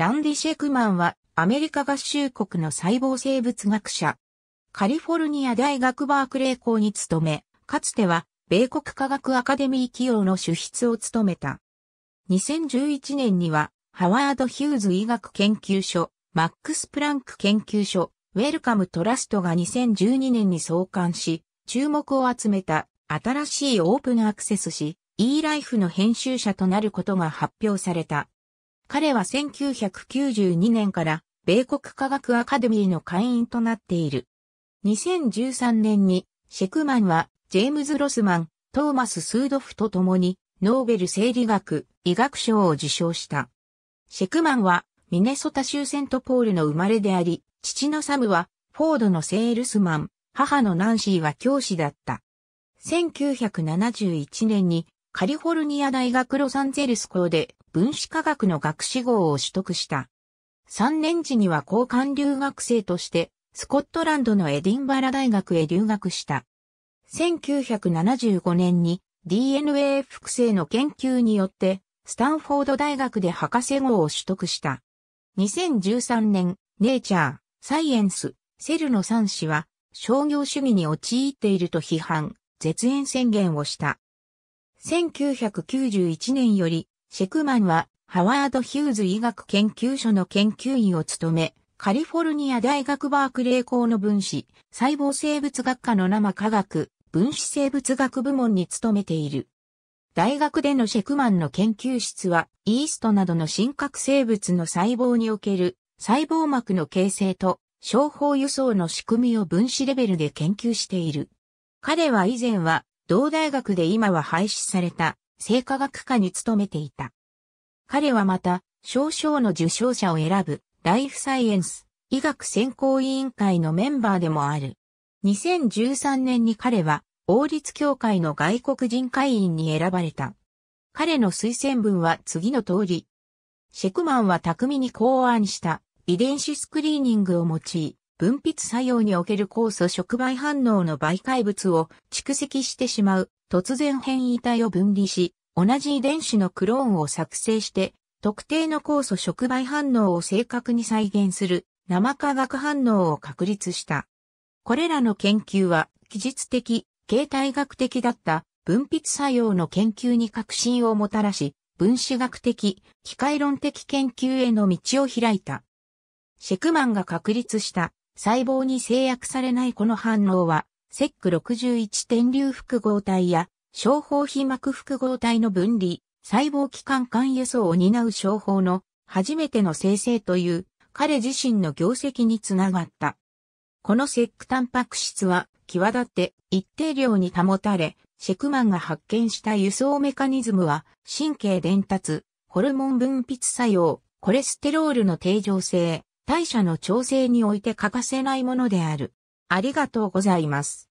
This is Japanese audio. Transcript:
ランディ・シェクマンはアメリカ合衆国の細胞生物学者。カリフォルニア大学バークレー校に勤め、かつては米国科学アカデミー企業の主筆を務めた。2011年にはハワード・ヒューズ医学研究所、マックス・プランク研究所、ウェルカム・トラストが2012年に創刊し、注目を集めた新しいオープンアクセス誌、e-life の編集者となることが発表された。彼は1992年から米国科学アカデミーの会員となっている。2013年にシェクマンはジェームズ・ロスマン、トーマス・スードフと共にノーベル生理学、医学賞を受賞した。シェクマンはミネソタ州セントポールの生まれであり、父のサムはフォードのセールスマン、母のナンシーは教師だった。1971年にカリフォルニア大学ロサンゼルス校で分子科学の学士号を取得した。3年時には交換留学生として、スコットランドのエディンバラ大学へ留学した。1975年に DNA 複製の研究によって、スタンフォード大学で博士号を取得した。2013年、ネイチャー、サイエンス、セルの3氏は、商業主義に陥っていると批判、絶縁宣言をした。1991年よりシェクマンは、ハワード・ヒューズ医学研究所の研究員を務め、カリフォルニア大学バークレー校の分子、細胞生物学科の生科学、分子生物学部門に勤めている。大学でのシェクマンの研究室は、イーストなどの真核生物の細胞における細胞膜の形成と商法輸送の仕組みを分子レベルで研究している。彼は以前は、同大学で今は廃止された生化学科に勤めていた。彼はまた、少々の受賞者を選ぶ、ライフサイエンス、医学専攻委員会のメンバーでもある。2013年に彼は、王立協会の外国人会員に選ばれた。彼の推薦文は次の通り。シェクマンは巧みに考案した遺伝子スクリーニングを用い、分泌作用における酵素触媒反応の媒介物を蓄積してしまう突然変異体を分離し、同じ遺伝子のクローンを作成して、特定の酵素触媒反応を正確に再現する生化学反応を確立した。これらの研究は、技術的、形態学的だった分泌作用の研究に革新をもたらし、分子学的、機械論的研究への道を開いた。シェクマンが確立した細胞に制約されないこの反応は、セック61天竜複合体や、小胞皮膜複合体の分離、細胞器官間輸送を担う小胞の初めての生成という彼自身の業績につながった。このセックタンパク質は際立って一定量に保たれ、シェクマンが発見した輸送メカニズムは神経伝達、ホルモン分泌作用、コレステロールの定常性、代謝の調整において欠かせないものである。ありがとうございます。